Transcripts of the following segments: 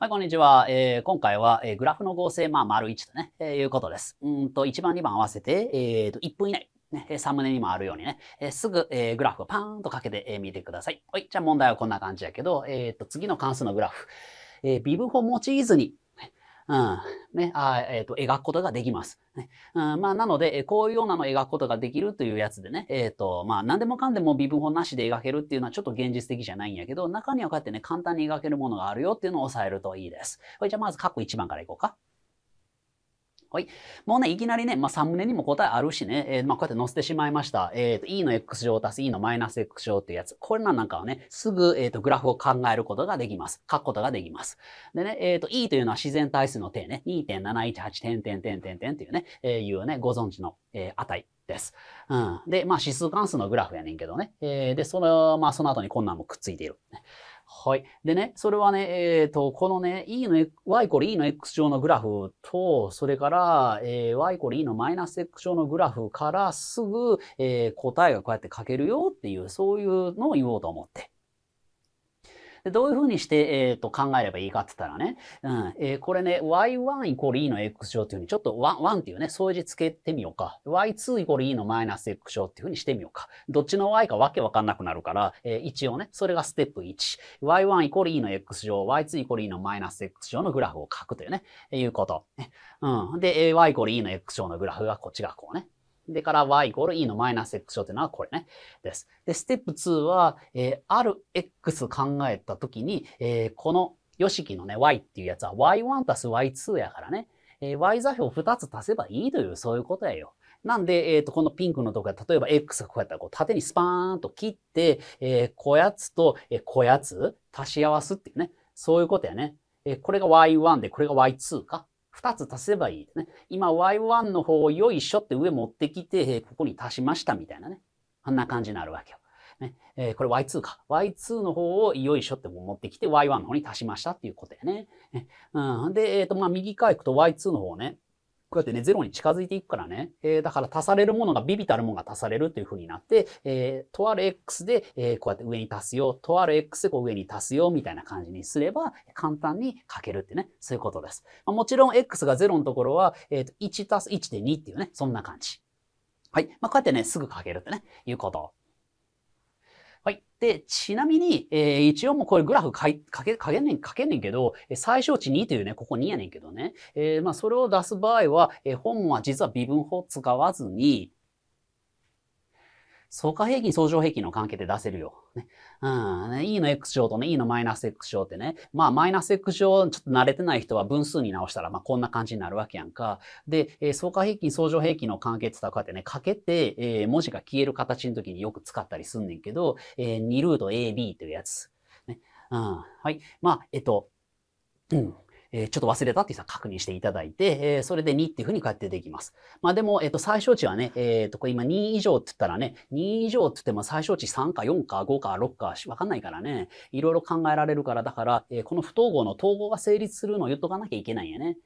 はい、こんにちは。えー、今回は、えー、グラフの合成、まあ、丸1とね、えー、いうことです。うんと、1番、2番合わせて、えー、と、1分以内。ね、サムネにもあるようにね、えすぐ、えグラフをパーンとかけて、え見てください。はい、じゃあ問題はこんな感じやけど、えっ、と、次の関数のグラフ、えー、微分法を用いずに、うん。ね、あえっ、ー、と、描くことができます。ね、うん、まあ、なので、こういうようなのを描くことができるというやつでね、えっ、ー、と、まあ、何でもかんでも微分法なしで描けるっていうのはちょっと現実的じゃないんやけど、中にはこうやってね、簡単に描けるものがあるよっていうのを押さえるといいです。これじゃあまず、括弧1番からいこうか。はい。もうね、いきなりね、まあ、サムネにも答えあるしね、えー、まあ、こうやって載せてしまいました。えっ、ー、と、e の x 乗足す e のマイナス x 乗っていうやつ。これなんかはね、すぐ、えっ、ー、と、グラフを考えることができます。書くことができます。でね、えっ、と、e というのは自然対数の定ね、2.718点点点点点っていうね、えいうね、ご存知の、え値。です。うん。で、まあ指数関数のグラフやねんけどね。えー、で、その、まあその後にこんなんもくっついている、はい。でね、それはね、えっ、ー、と、このね、e の、y イコール e の x 乗のグラフと、それから、えー、y イコール e のマイナス x 乗のグラフからすぐ、えー、答えがこうやって書けるよっていう、そういうのを言おうと思って。でどういうふうにして、えー、と考えればいいかって言ったらね、うんえー、これね、y1 イコール e の x 乗っていうふうに、ちょっと 1, 1っていうね、相似つけてみようか。y2 イコール e のマイナス x 乗っていうふうにしてみようか。どっちの y かわけわかんなくなるから、えー、一応ね、それがステップ1。y1 イコール e の x 乗、y2 イコール e のマイナス x 乗のグラフを書くというね、いうこと。うん、で、y イコール e の x 乗のグラフがこっちがこうね、でから y イコール e のマイナス x 乗というのはこれね。です。で、ステップ2は、えー、ある x 考えたときに、えー、このよしきのね、y っていうやつは y1 たす y2 やからね、えー、y 座標2つ足せばいいという、そういうことやよ。なんで、えっ、ー、と、このピンクのところ例えば X がこうやったら、こう、縦にスパーンと切って、えー、こやつと、えー、こやつ足し合わすっていうね。そういうことやね。えー、これが Y1 で、これが Y2 か。2つ足せばいいね。今 y1 の方をよいしょって上持ってきて、ここに足しましたみたいなね。あんな感じになるわけよ。ねえー、これ y2 か。y2 の方をよいしょって持ってきて y1 の方に足しましたっていうことやね。ねうん、で、えっ、ー、と、まあ、右側行くと y2 の方ね。こうやってね、ゼロに近づいていくからね。えー、だから足されるものがビビたるものが足されるという風になって、えー、とある X で、えー、こうやって上に足すよ。とある X でこう上に足すよ。みたいな感じにすれば、簡単に書けるってね、そういうことです。まあ、もちろん X が0のところは、えー、と1足す1.2っていうね、そんな感じ。はい。まあ、こうやってね、すぐ書けるってね、いうことはい。で、ちなみに、えー、一応もうこれグラフかけ、かけんねん、かけんねんけど、最小値2というね、ここ2やねんけどね。えー、まあ、それを出す場合は、えー、本は実は微分法使わずに、相加平均、相乗平均の関係で出せるよ。ね、うん。e の x 乗とね、e のマイナス x 乗ってね、まあ、マイナス x 乗、ちょっと慣れてない人は分数に直したら、まあ、こんな感じになるわけやんか。で、えー、相加平均、相乗平均の関係ってこうやってね、かけて、えー、文字が消える形の時によく使ったりすんねんけど、えー、2ルート ab というやつ。ね、うん。はい。まあ、えっと、うん。えちょっと忘れたっていう人は確認していただいて、えそれで2っていうふうにこうやってできます。まあでも、えっ、と、最小値はね、えっ、と、これ今2以上って言ったらね、2以上って言っても最小値3か4か5か6かわかんないからね、いろいろ考えられるから、だから、えこの不統合の統合が成立するのを言っとかなきゃいけないんやね。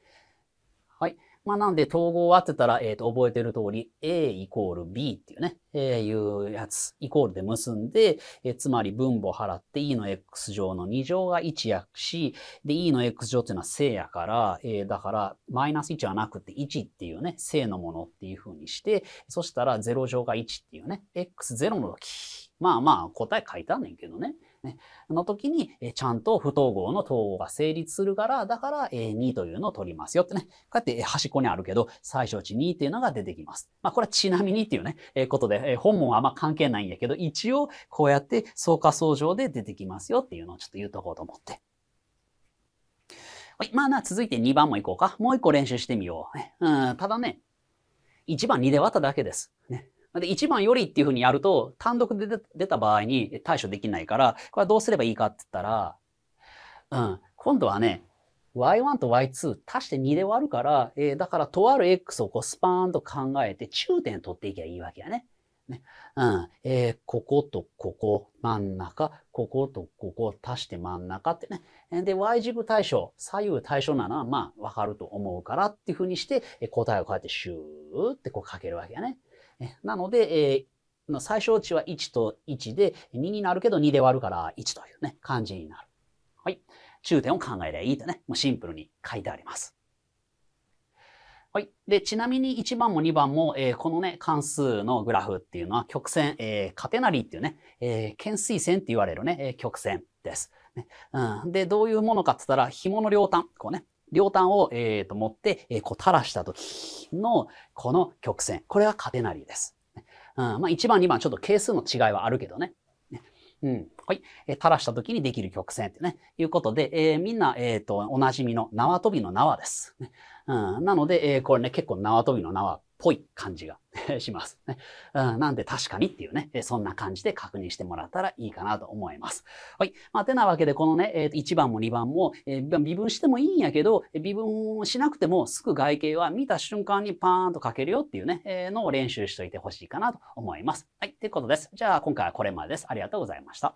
まあ、なんで統合をってたら、えっ、ー、と、覚えてる通り、A イコール B っていうね、えー、いうやつ、イコールで結んで、えー、つまり分母を払って E の X 乗の2乗が1やし、で、E の X 乗っていうのは正やから、えー、だから、マイナス1はなくて1っていうね、正のものっていうふうにして、そしたら0乗が1っていうね、X0 の時。まあまあ、答え書いてあんねんけどね。ね、の時に、えちゃんと不等号の等号が成立するから、だから、え2というのを取りますよってね。こうやって、端っこにあるけど、最小値2っていうのが出てきます。まあ、これはちなみにっていうね、えことで、え本文はあんま関係ないんやけど、一応、こうやって相加相乗で出てきますよっていうのをちょっと言っとこうと思って。はい。まあな、続いて2番もいこうか。もう1個練習してみよう。うん、ただね、1番2で割っただけです。ね。で、1番よりっていうふうにやると、単独で出た場合に対処できないから、これはどうすればいいかって言ったら、うん、今度はね、y1 と y2 足して2で割るから、えー、だからとある x をこうスパーンと考えて中点取っていけばいいわけやね。ねうん。えー、こことここ、真ん中、こことここ足して真ん中ってね。で、y 軸対称、左右対称なのはまあわかると思うからっていうふうにして、答えをこうやってシューってこうかけるわけやね。なので、えー、最小値は1と1で、2になるけど2で割るから1というね、感じになる。はい。中点を考えればいいとね、もうシンプルに書いてあります。はい。で、ちなみに1番も2番も、えー、このね、関数のグラフっていうのは曲線、えー、カテナリーっていうね、えー、懸垂線って言われるね、え曲線です、ねうん。で、どういうものかって言ったら、紐の両端、こうね、両端を、えー、と持って、えー、こう垂らした時のこの曲線。これがカテナリーです。うん、まあ1番、2番ちょっと係数の違いはあるけどね。うん。はい。えー、垂らした時にできる曲線ってね。いうことで、えー、みんな、えっ、ー、と、おなじみの縄跳びの縄です。ね、うん。なので、えー、これね、結構縄跳びの縄ぽい感じが します、ねうん。なんで確かにっていうね、そんな感じで確認してもらったらいいかなと思います。はい。まあ、てなわけで、このね、1番も2番も、えー、微分してもいいんやけど、微分しなくてもすぐ外形は見た瞬間にパーンと書けるよっていうね、えー、のを練習しといてほしいかなと思います。はい。ということです。じゃあ、今回はこれまでです。ありがとうございました。